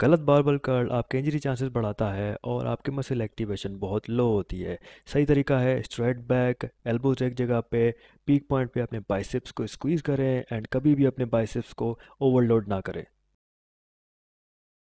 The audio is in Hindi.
गलत बारबल कर्ल आपके इंजरी चांसेस बढ़ाता है और आपके मसल एक्टिवेशन बहुत लो होती है सही तरीका है स्ट्रेट बैक एल्बोज एक जगह पे पीक पॉइंट पे अपने बाइसेप्स को स्क्वीज़ करें एंड कभी भी अपने बाइसेप्स को ओवरलोड ना करें